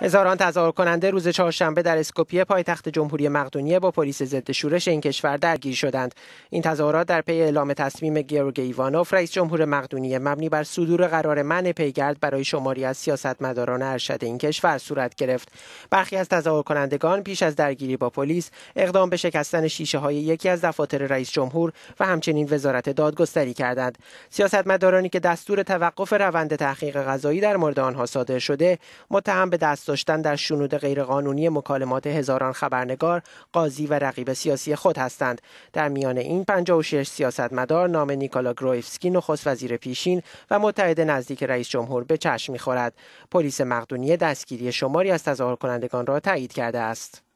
هزاران تظاهر کننده روز چهارشنبه در اسکوپیه پایتخت جمهوری مقدونیه با پلیس ضد شورش این کشور درگیر شدند این تظاهرات در پی اعلام تصمیم گیورگ ایوانوف رئیس جمهور مقدونیه مبنی بر صدور قرار منع پیگرد برای شماری از سیاستمداران ارشد این کشور صورت گرفت برخی از تظاهر کنندگان پیش از درگیری با پلیس اقدام به شکستن شیشه های یکی از دفاتر رئیس جمهور و همچنین وزارت دادگستری کردند سیاستمدارانی که دستور توقف روند تحقیق قضایی در مورد آنها صادر شده متهم به دست داشتن در شنود غیرقانونی مکالمات هزاران خبرنگار قاضی و رقیب سیاسی خود هستند در میان این 56 سیاستمدار نام نیکولا گرویفسکی نخست وزیر پیشین و متحد نزدیک رئیس جمهور به چشم می‌خورد. پلیس مقدونیه دستگیری شماری از تظاهرکنندگان را تایید کرده است